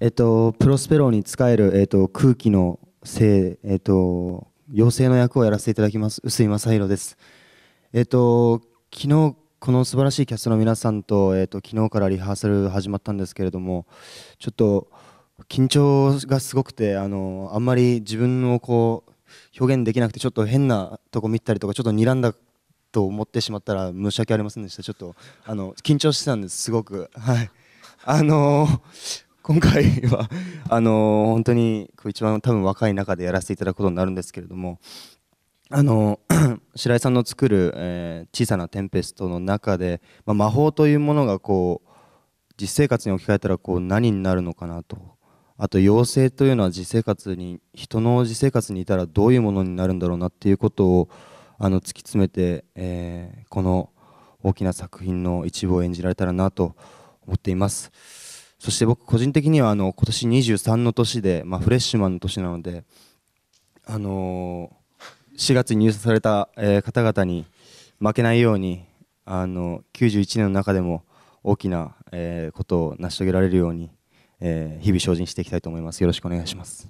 えっと、プロスペローに使える、えっと、空気の性、えっと、妖精の役をやらせていただきます臼井正弘です。えっと昨日この素晴らしいキャストの皆さんと、えっと、昨日からリハーサル始まったんですけれどもちょっと緊張がすごくてあのあんまり自分をこう表現できなくてちょっと変なとこ見たりとかちょっと睨んだと思ってしまったら申し訳ありませんでしたちょっとあの緊張してたんですすごくはいあのー今回は あの本当に一番多分若い中でやらせていただくことになるんですけれどもあの 白井さんの作る、えー、小さなテンペストの中で、まあ、魔法というものがこう実生活に置き換えたらこう何になるのかなとあと妖精というのは実生活に人の実生活にいたらどういうものになるんだろうなっていうことをあの突き詰めて、えー、この大きな作品の一部を演じられたらなと思っています。そして僕個人的にはあの今年23の年で、まあ、フレッシュマンの年なので、あの4月に入社された、え方々に負けないようにあの91年の中でも大きな、えことを成し遂げられるように、え日々精進していきたいと思います。よろしくお願いします。